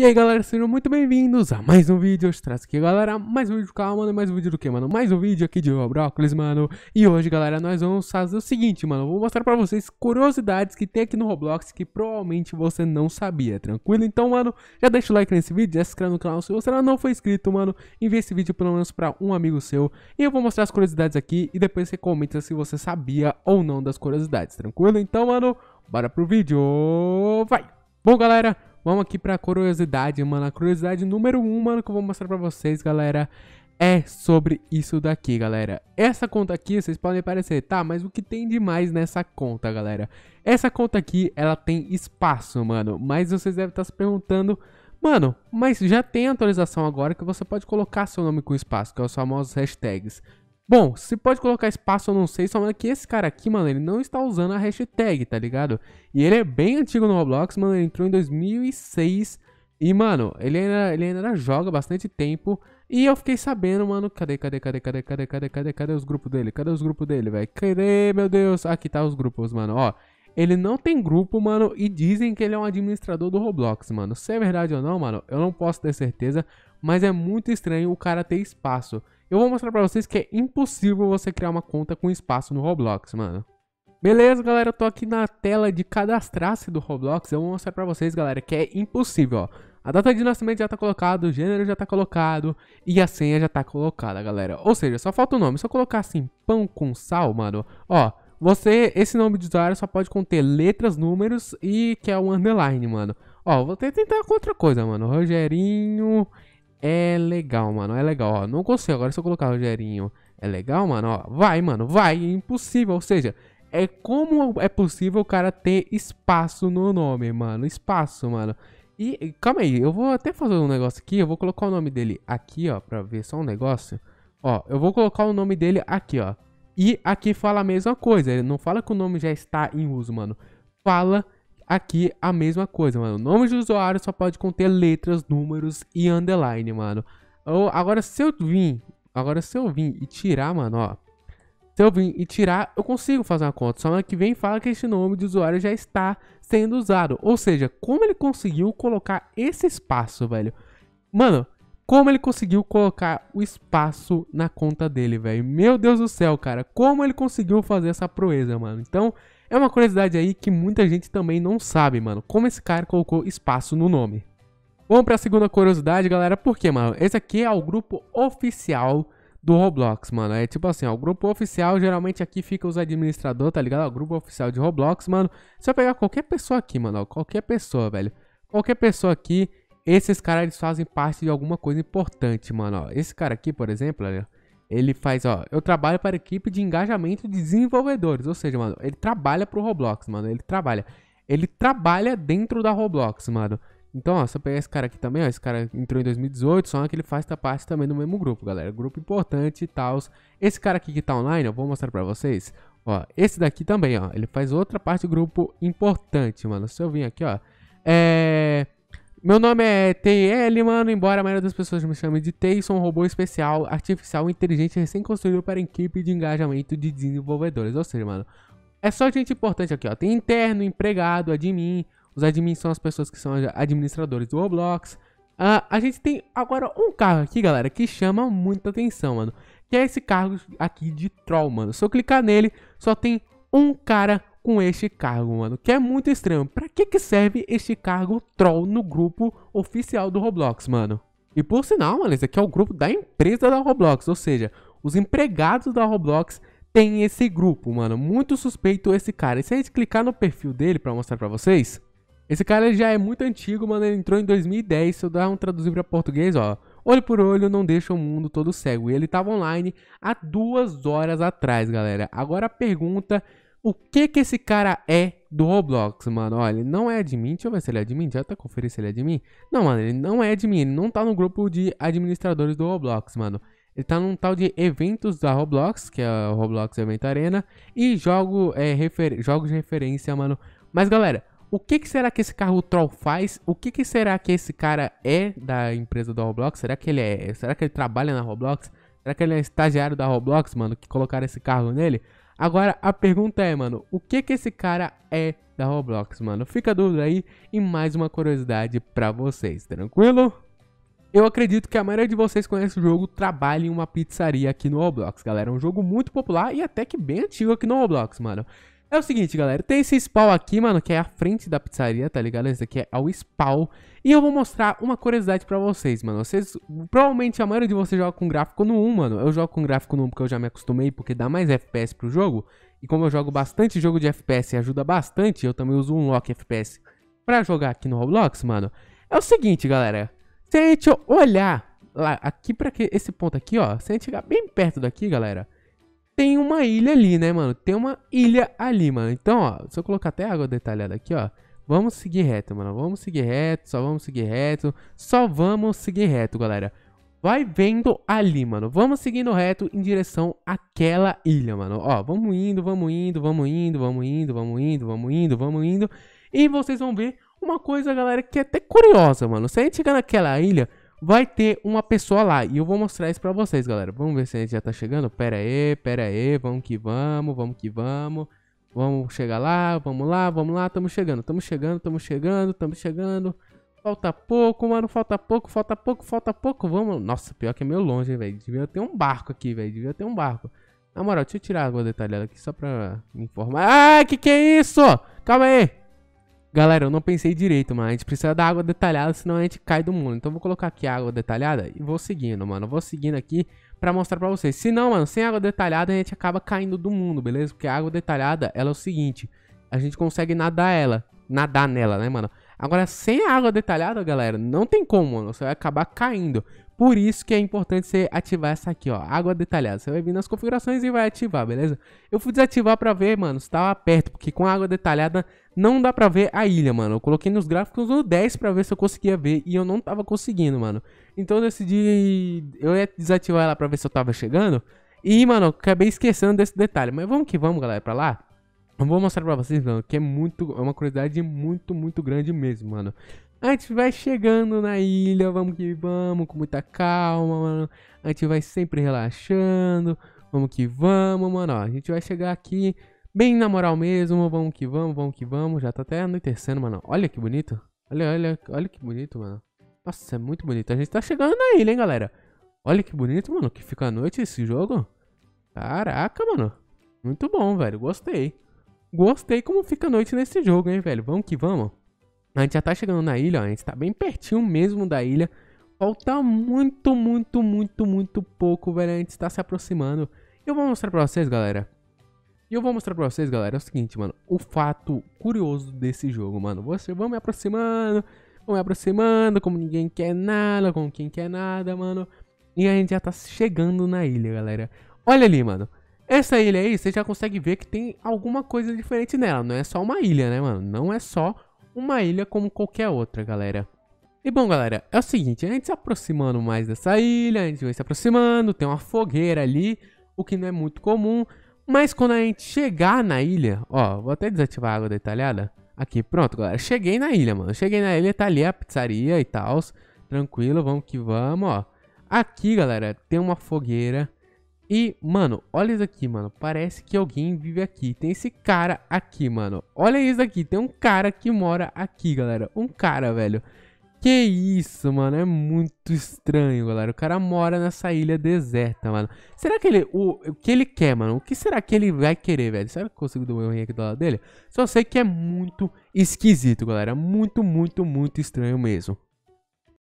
E aí galera, sejam muito bem-vindos a mais um vídeo, eu trago aqui galera, mais um vídeo do canal, mano, mais um vídeo do que, mano? Mais um vídeo aqui de Roblox mano, e hoje galera, nós vamos fazer o seguinte, mano, vou mostrar pra vocês curiosidades que tem aqui no Roblox que provavelmente você não sabia, tranquilo? Então, mano, já deixa o like nesse vídeo, já se inscreve no canal se você não for inscrito, mano, envia esse vídeo pelo menos pra um amigo seu, e eu vou mostrar as curiosidades aqui e depois você comenta se você sabia ou não das curiosidades, tranquilo? Então, mano, bora pro vídeo, vai! Bom galera... Vamos aqui pra curiosidade, mano. A curiosidade número 1, um, mano, que eu vou mostrar pra vocês, galera, é sobre isso daqui, galera. Essa conta aqui, vocês podem parecer, tá, mas o que tem demais nessa conta, galera? Essa conta aqui, ela tem espaço, mano. Mas vocês devem estar tá se perguntando, mano, mas já tem atualização agora que você pode colocar seu nome com espaço, que é os famosos hashtags. Bom, se pode colocar espaço eu não sei, só que esse cara aqui, mano, ele não está usando a hashtag, tá ligado? E ele é bem antigo no Roblox, mano, ele entrou em 2006 e, mano, ele ainda, ele ainda joga bastante tempo e eu fiquei sabendo, mano, cadê, cadê, cadê, cadê, cadê, cadê, cadê, cadê os grupos dele? Cadê os grupos dele, velho? Cadê, meu Deus? Aqui tá os grupos, mano, ó. Ele não tem grupo, mano, e dizem que ele é um administrador do Roblox, mano. Se é verdade ou não, mano, eu não posso ter certeza, mas é muito estranho o cara ter espaço. Eu vou mostrar pra vocês que é impossível você criar uma conta com espaço no Roblox, mano. Beleza, galera, eu tô aqui na tela de cadastrar-se do Roblox, eu vou mostrar pra vocês, galera, que é impossível, ó. A data de nascimento já tá colocado, o gênero já tá colocado e a senha já tá colocada, galera. Ou seja, só falta o nome. Se eu colocar assim, pão com sal, mano, ó, você, esse nome de usuário só pode conter letras, números e que é um underline, mano. Ó, vou tentar outra coisa, mano. Rogerinho é legal, mano. É legal, ó. Não consigo. Agora se eu colocar o Rogerinho. É legal, mano. Ó, vai, mano. Vai. É impossível. Ou seja, é como é possível o cara ter espaço no nome, mano. Espaço, mano. E calma aí. Eu vou até fazer um negócio aqui. Eu vou colocar o nome dele aqui, ó. Pra ver só um negócio. Ó, eu vou colocar o nome dele aqui, ó. E aqui fala a mesma coisa. Ele não fala que o nome já está em uso, mano. Fala Aqui a mesma coisa, mano. O nome de usuário só pode conter letras, números e underline, mano. Ou, agora se eu vim, agora se eu vim e tirar, mano, ó. Se eu vim e tirar, eu consigo fazer uma conta. Só que vem fala que este nome de usuário já está sendo usado. Ou seja, como ele conseguiu colocar esse espaço, velho? Mano, como ele conseguiu colocar o espaço na conta dele, velho. Meu Deus do céu, cara. Como ele conseguiu fazer essa proeza, mano. Então, é uma curiosidade aí que muita gente também não sabe, mano, como esse cara colocou espaço no nome. Vamos para a segunda curiosidade, galera, porque, mano, esse aqui é o grupo oficial do Roblox, mano. É tipo assim, ó, o grupo oficial, geralmente aqui fica os administradores, tá ligado? O grupo oficial de Roblox, mano. Se eu pegar qualquer pessoa aqui, mano, ó, qualquer pessoa, velho. Qualquer pessoa aqui, esses caras eles fazem parte de alguma coisa importante, mano. Ó. Esse cara aqui, por exemplo, olha, ele faz, ó, eu trabalho para a equipe de engajamento de desenvolvedores. Ou seja, mano, ele trabalha pro Roblox, mano. Ele trabalha. Ele trabalha dentro da Roblox, mano. Então, ó, se eu pegar esse cara aqui também, ó, esse cara entrou em 2018, só que ele faz tá parte também do mesmo grupo, galera. Grupo importante e tal. Esse cara aqui que tá online, eu vou mostrar pra vocês. Ó, esse daqui também, ó, ele faz outra parte do grupo importante, mano. Se eu vim aqui, ó, é... Meu nome é TL, mano, embora a maioria das pessoas me chame de TI, sou um robô especial, artificial, inteligente, recém-construído para equipe de engajamento de desenvolvedores. Ou seja, mano, é só gente importante aqui, ó. Tem interno, empregado, admin. Os admins são as pessoas que são administradores do Roblox. Uh, a gente tem agora um cargo aqui, galera, que chama muita atenção, mano. Que é esse cargo aqui de troll, mano. Se eu clicar nele, só tem um cara com este cargo, mano. Que é muito estranho. Pra que que serve este cargo troll no grupo oficial do Roblox, mano? E por sinal, mano, esse aqui é o grupo da empresa da Roblox, ou seja, os empregados da Roblox têm esse grupo, mano. Muito suspeito esse cara. E se a gente clicar no perfil dele pra mostrar pra vocês... Esse cara já é muito antigo, mano, ele entrou em 2010, se eu dar um traduzir pra português, ó... Olho por olho não deixa o mundo todo cego. E ele estava online há duas horas atrás, galera. Agora a pergunta o que que esse cara é do Roblox, mano. Olha, ele não é admin. Deixa eu ver se ele é admin. Já tá conferindo se ele é admin. Não, mano, ele não é admin. Ele não tá no grupo de administradores do Roblox, mano. Ele tá num tal de eventos da Roblox, que é o Roblox Event Arena, e jogo, é, refer... jogos de referência, mano. Mas, galera, o que, que será que esse carro troll faz? O que, que será que esse cara é da empresa do Roblox? Será que ele é... Será que ele trabalha na Roblox? Será que ele é estagiário da Roblox, mano, que colocaram esse carro nele? Agora a pergunta é, mano, o que que esse cara é da Roblox, mano? Fica a dúvida aí e mais uma curiosidade pra vocês, tranquilo? Eu acredito que a maioria de vocês conhece o jogo Trabalha em uma Pizzaria aqui no Roblox, galera. É um jogo muito popular e até que bem antigo aqui no Roblox, mano. É o seguinte, galera, tem esse spawn aqui, mano, que é a frente da pizzaria, tá ligado? Esse aqui é o spawn. E eu vou mostrar uma curiosidade pra vocês, mano. Vocês, provavelmente a maioria de vocês joga com gráfico no 1, mano. Eu jogo com gráfico no 1 porque eu já me acostumei, porque dá mais FPS pro jogo. E como eu jogo bastante jogo de FPS e ajuda bastante, eu também uso um lock FPS pra jogar aqui no Roblox, mano. É o seguinte, galera. Se a gente olhar lá, aqui pra que, esse ponto aqui, ó. Se a gente chegar bem perto daqui, galera tem uma ilha ali, né, mano? Tem uma ilha ali, mano. Então, ó, se eu colocar até água detalhada aqui, ó. Vamos seguir reto, mano. Vamos seguir reto, só vamos seguir reto. Só vamos seguir reto, galera. Vai vendo ali, mano. Vamos seguindo reto em direção àquela ilha, mano. Ó, vamos indo, vamos indo, vamos indo, vamos indo, vamos indo, vamos indo, vamos indo. E vocês vão ver uma coisa, galera, que é até curiosa, mano. Se a gente chegar naquela ilha, vai ter uma pessoa lá. E eu vou mostrar isso pra vocês, galera. Vamos ver se a gente já tá chegando. Pera aí, pera aí. Vamos que vamos, vamos que vamos. Vamos chegar lá, vamos lá, vamos lá. Tamo chegando, tamo chegando, tamo chegando, tamo chegando. Falta pouco, mano. Falta pouco, falta pouco, falta pouco. Vamos. Nossa, pior que é meio longe, velho. Devia ter um barco aqui, velho. Devia ter um barco. Na moral, deixa eu tirar a água detalhada aqui só pra informar. Ah, que que é isso? Calma aí. Galera, eu não pensei direito, mano. A gente precisa da água detalhada, senão a gente cai do mundo. Então vou colocar aqui a água detalhada e vou seguindo, mano. Vou seguindo aqui pra mostrar pra vocês. Se não, mano, sem água detalhada a gente acaba caindo do mundo, beleza? Porque a água detalhada, ela é o seguinte. A gente consegue nadar ela. Nadar nela, né, mano? Agora, sem a água detalhada, galera, não tem como, mano. Você vai acabar caindo. Por isso que é importante você ativar essa aqui, ó, água detalhada. Você vai vir nas configurações e vai ativar, beleza? Eu fui desativar pra ver, mano, se tava perto, porque com a água detalhada não dá pra ver a ilha, mano. Eu coloquei nos gráficos no 10 pra ver se eu conseguia ver e eu não tava conseguindo, mano. Então eu decidi, eu ia desativar ela pra ver se eu tava chegando. E, mano, acabei esquecendo desse detalhe, mas vamos que vamos, galera, pra lá. Eu vou mostrar pra vocês, mano, que é muito, é uma curiosidade muito, muito grande mesmo, mano. A gente vai chegando na ilha, vamos que vamos, com muita calma, mano. A gente vai sempre relaxando, vamos que vamos, mano. Ó, a gente vai chegar aqui bem na moral mesmo, vamos que vamos, vamos que vamos. Já tá até anoitecendo, mano. Olha que bonito. Olha, olha, olha que bonito, mano. Nossa, é muito bonito. A gente tá chegando na ilha, hein, galera. Olha que bonito, mano, que fica a noite esse jogo. Caraca, mano. Muito bom, velho. Gostei. Gostei como fica a noite nesse jogo, hein, velho? Vamos que vamos. A gente já tá chegando na ilha, ó. A gente tá bem pertinho mesmo da ilha. Falta muito, muito, muito, muito pouco, velho. A gente tá se aproximando. Eu vou mostrar pra vocês, galera. E eu vou mostrar pra vocês, galera, é o seguinte, mano. O fato curioso desse jogo, mano. Você vamos me aproximando, vamos me aproximando, como ninguém quer nada, como quem quer nada, mano. E a gente já tá chegando na ilha, galera. Olha ali, mano. Essa ilha aí, você já consegue ver que tem alguma coisa diferente nela. Não é só uma ilha, né, mano? Não é só uma ilha como qualquer outra, galera. E bom, galera, é o seguinte, a gente se aproximando mais dessa ilha, a gente vai se aproximando, tem uma fogueira ali, o que não é muito comum. Mas quando a gente chegar na ilha, ó, vou até desativar a água detalhada. Aqui, pronto, galera, cheguei na ilha, mano. Cheguei na ilha, tá ali a pizzaria e tal, tranquilo, vamos que vamos, ó. Aqui, galera, tem uma fogueira e, mano, olha isso aqui, mano. Parece que alguém vive aqui. Tem esse cara aqui, mano. Olha isso aqui. Tem um cara que mora aqui, galera. Um cara, velho. Que isso, mano. É muito estranho, galera. O cara mora nessa ilha deserta, mano. Será que ele... O, o que ele quer, mano? O que será que ele vai querer, velho? Será que eu consigo dar um aqui do lado dele? Só sei que é muito esquisito, galera. Muito, muito, muito estranho mesmo.